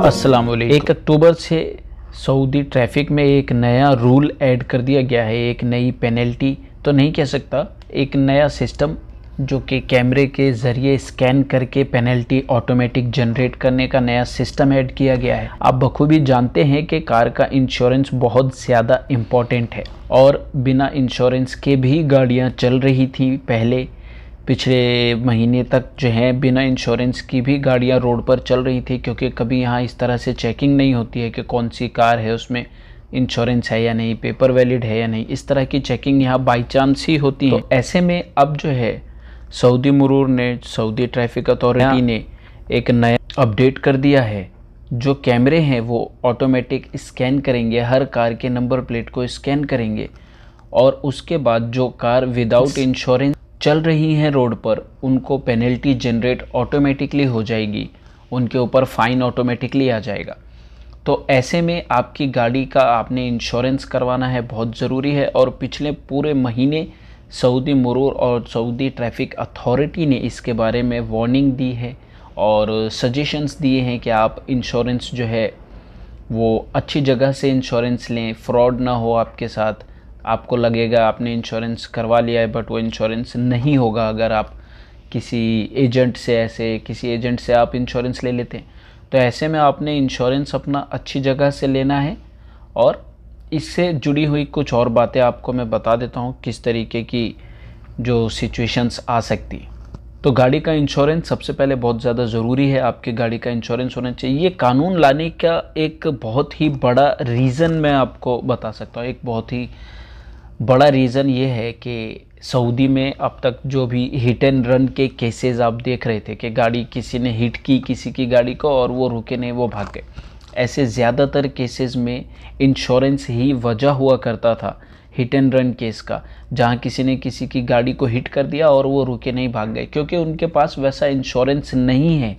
अस्सलाम वालेकुम एक अक्टूबर से सऊदी ट्रैफिक में एक नया रूल ऐड कर दिया गया है एक नई पेनल्टी तो नहीं कह सकता एक नया सिस्टम जो कि कैमरे के ज़रिए स्कैन करके पेनल्टी ऑटोमेटिक जनरेट करने का नया सिस्टम ऐड किया गया है आप बखूबी जानते हैं कि कार का इंश्योरेंस बहुत ज़्यादा इम्पॉर्टेंट है और बिना इंश्योरेंस के भी गाड़ियाँ चल रही थी पहले पिछले महीने तक जो है बिना इंश्योरेंस की भी गाड़ियाँ रोड पर चल रही थी क्योंकि कभी यहाँ इस तरह से चेकिंग नहीं होती है कि कौन सी कार है उसमें इंश्योरेंस है या नहीं पेपर वैलिड है या नहीं इस तरह की चेकिंग यहाँ बाई चांस ही होती है तो ऐसे में अब जो है सऊदी मरूर ने सऊदी ट्रैफिक अथॉरिटी ने एक नया अपडेट कर दिया है जो कैमरे हैं वो ऑटोमेटिक स्कैन करेंगे हर कार के नंबर प्लेट को स्कैन करेंगे और उसके बाद जो कार विदाउट इंश्योरेंस चल रही हैं रोड पर उनको पेनल्टी जनरेट ऑटोमेटिकली हो जाएगी उनके ऊपर फ़ाइन ऑटोमेटिकली आ जाएगा तो ऐसे में आपकी गाड़ी का आपने इंश्योरेंस करवाना है बहुत ज़रूरी है और पिछले पूरे महीने सऊदी मरूर और सऊदी ट्रैफिक अथॉरिटी ने इसके बारे में वार्निंग दी है और सजेशंस दिए हैं कि आप इंश्योरेंस जो है वो अच्छी जगह से इंश्योरेंस लें फ्रॉड ना हो आपके साथ आपको लगेगा आपने इंश्योरेंस करवा लिया है बट वो इंश्योरेंस नहीं होगा अगर आप किसी एजेंट से ऐसे किसी एजेंट से आप इंश्योरेंस ले लेते हैं तो ऐसे में आपने इंश्योरेंस अपना अच्छी जगह से लेना है और इससे जुड़ी हुई कुछ और बातें आपको मैं बता देता हूँ किस तरीके की जो सिचुएशंस आ सकती तो गाड़ी का इंश्योरेंस सबसे पहले बहुत ज़्यादा ज़रूरी है आपकी गाड़ी का इंश्योरेंस होना चाहिए ये कानून लाने का एक बहुत ही बड़ा रीज़न मैं आपको बता सकता हूँ एक बहुत ही बड़ा रीज़न ये है कि सऊदी में अब तक जो भी हिट एंड रन के केसेस आप देख रहे थे कि गाड़ी किसी ने हिट की किसी की गाड़ी को और वो रुके नहीं वो भाग गए ऐसे ज़्यादातर केसेस में इंश्योरेंस ही वजह हुआ करता था हिट एंड रन केस का जहाँ किसी ने किसी की गाड़ी को हिट कर दिया और वो रुके नहीं भाग गए क्योंकि उनके पास वैसा इंश्योरेंस नहीं है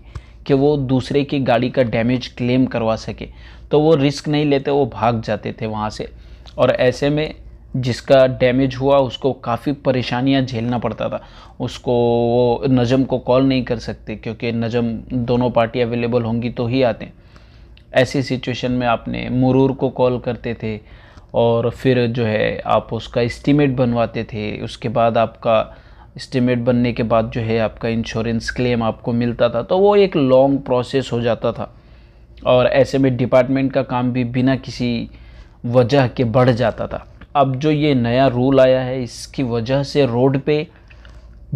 कि वो दूसरे की गाड़ी का डैमेज क्लेम करवा सके तो वो रिस्क नहीं लेते वो भाग जाते थे वहाँ से और ऐसे में जिसका डैमेज हुआ उसको काफ़ी परेशानियां झेलना पड़ता था उसको वो नज़म को कॉल नहीं कर सकते क्योंकि नज़म दोनों पार्टी अवेलेबल होंगी तो ही आते ऐसी सिचुएशन में आपने मुरूर को कॉल करते थे और फिर जो है आप उसका इस्टीमेट बनवाते थे उसके बाद आपका इस्टीमेट बनने के बाद जो है आपका इंश्योरेंस क्लेम आपको मिलता था तो वो एक लॉन्ग प्रोसेस हो जाता था और ऐसे में डिपार्टमेंट का काम भी बिना किसी वजह के बढ़ जाता था अब जो ये नया रूल आया है इसकी वजह से रोड पे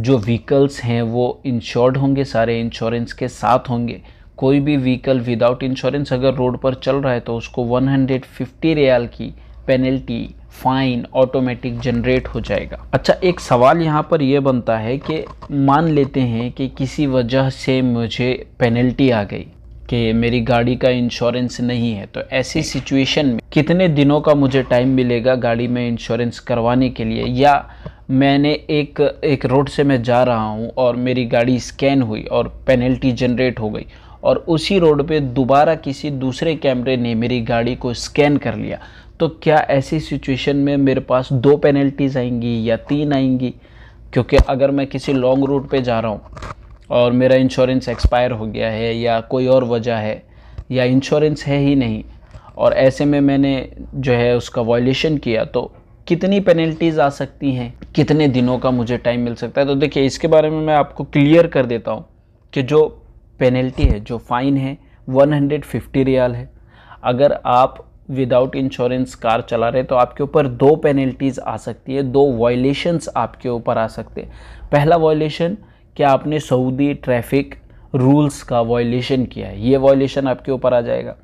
जो व्हीकल्स हैं वो इंश्योर्ड होंगे सारे इंश्योरेंस के साथ होंगे कोई भी व्हीकल विदाउट इंश्योरेंस अगर रोड पर चल रहा है तो उसको 150 रियाल की पेनल्टी फाइन ऑटोमेटिक जनरेट हो जाएगा अच्छा एक सवाल यहाँ पर यह बनता है कि मान लेते हैं कि किसी वजह से मुझे पेनल्टी आ गई कि मेरी गाड़ी का इंश्योरेंस नहीं है तो ऐसी सिचुएशन में कितने दिनों का मुझे टाइम मिलेगा गाड़ी में इंश्योरेंस करवाने के लिए या मैंने एक एक रोड से मैं जा रहा हूँ और मेरी गाड़ी स्कैन हुई और पेनल्टी जनरेट हो गई और उसी रोड पे दोबारा किसी दूसरे कैमरे ने मेरी गाड़ी को स्कैन कर लिया तो क्या ऐसी सिचुएशन में मेरे पास दो पेनल्टीज़ आएंगी या तीन आएंगी क्योंकि अगर मैं किसी लॉन्ग रूट पे जा रहा हूँ और मेरा इंश्योरेंस एक्सपायर हो गया है या कोई और वजह है या इंश्योरेंस है ही नहीं और ऐसे में मैंने जो है उसका वॉयलेशन किया तो कितनी पेनल्टीज़ आ सकती हैं कितने दिनों का मुझे टाइम मिल सकता है तो देखिए इसके बारे में मैं आपको क्लियर कर देता हूँ कि जो पेनल्टी है जो फ़ाइन है 150 रियाल है अगर आप विदाउट इंश्योरेंस कार चला रहे तो आपके ऊपर दो पेनल्टीज़ आ सकती है दो वॉयलेशंस आपके ऊपर आ सकते हैं पहला वॉयलेशन कि आपने सऊदी ट्रैफिक रूल्स का वॉयलेशन किया है ये वॉयलेशन आपके ऊपर आ जाएगा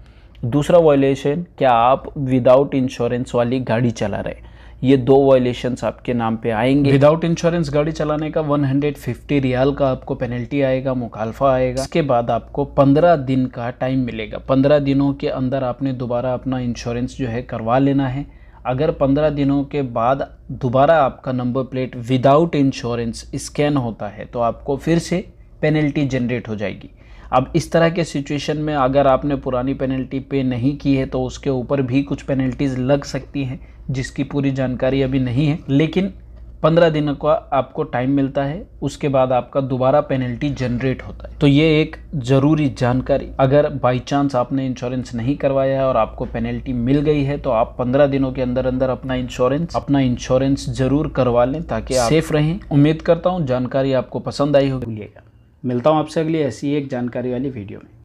दूसरा वॉयलेशन क्या आप विदाउट इंश्योरेंस वाली गाड़ी चला रहे ये दो वॉयलेशंस आपके नाम पे आएंगे विदाउट इंश्योरेंस गाड़ी चलाने का 150 रियाल का आपको पेनल्टी आएगा मुखालफा आएगा इसके बाद आपको 15 दिन का टाइम मिलेगा 15 दिनों के अंदर आपने दोबारा अपना इंश्योरेंस जो है करवा लेना है अगर पंद्रह दिनों के बाद दोबारा आपका number plate without insurance scan होता है तो आपको फिर से पेनल्टी जनरेट हो जाएगी अब इस तरह के सिचुएशन में अगर आपने पुरानी पेनल्टी पे नहीं की है तो उसके ऊपर भी कुछ पेनल्टीज़ लग सकती हैं जिसकी पूरी जानकारी अभी नहीं है लेकिन पंद्रह दिन का आपको टाइम मिलता है उसके बाद आपका दोबारा पेनल्टी जनरेट होता है तो ये एक ज़रूरी जानकारी अगर बाय चांस आपने इंश्योरेंस नहीं करवाया है और आपको पेनल्टी मिल गई है तो आप पंद्रह दिनों के अंदर अंदर अपना इंश्योरेंस अपना इंश्योरेंस जरूर करवा लें ताकि आप सेफ रहें उम्मीद करता हूँ जानकारी आपको पसंद आई होगी मिलता हूँ आपसे अगली ऐसी एक जानकारी वाली वीडियो में